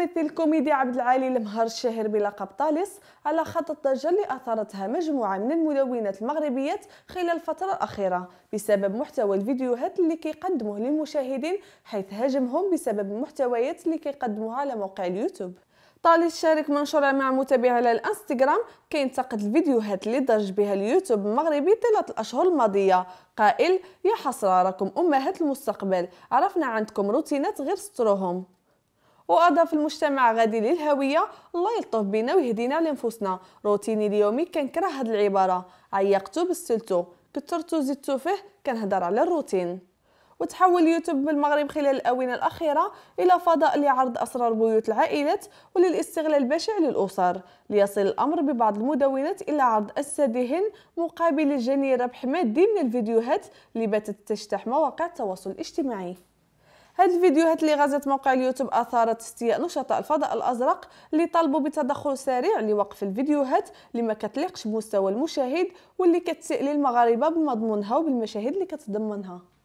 الممثل الكوميدي عبد العالي المهر الشهير بلقب طالس على خط الضجة أثارتها مجموعة من الملونات المغربيات خلال الفترة الأخيرة بسبب محتوى الفيديوهات اللي كيقدموه للمشاهدين حيث هاجمهم بسبب المحتويات اللي كيقدموها على موقع اليوتيوب طالس شارك منشورة مع متابعي على الانستغرام كينتقد الفيديوهات اللي ضج بها اليوتيوب المغربي طيلة الأشهر الماضية قائل يا حسرة راكم أمهات المستقبل عرفنا عندكم روتينات غير ستروهم واضاف المجتمع غادي للهويه الله يلطف بينا ويهدينا لنفوسنا روتيني اليومي كنكره هاد العباره عيقتو بسلتو كثرتو زدتو فيه كنهضر على الروتين وتحول يوتيوب بالمغرب خلال الآونة الأخيرة إلى فضاء لعرض أسرار بيوت العائلات وللاستغلال البشع للأسر ليصل الأمر ببعض المدونات إلى عرض أجسادهن مقابل جني ربح مادي من الفيديوهات اللي باتت تجتاح مواقع التواصل الاجتماعي هذه الفيديوهات اللي غزت موقع اليوتيوب اثارت استياء نشطاء الفضاء الازرق اللي طالبوا بتدخل سريع لوقف الفيديوهات اللي ما كتليقش بمستوى المشاهد واللي كتسئل المغاربه بمضمونها وبالمشاهد اللي كتضمنها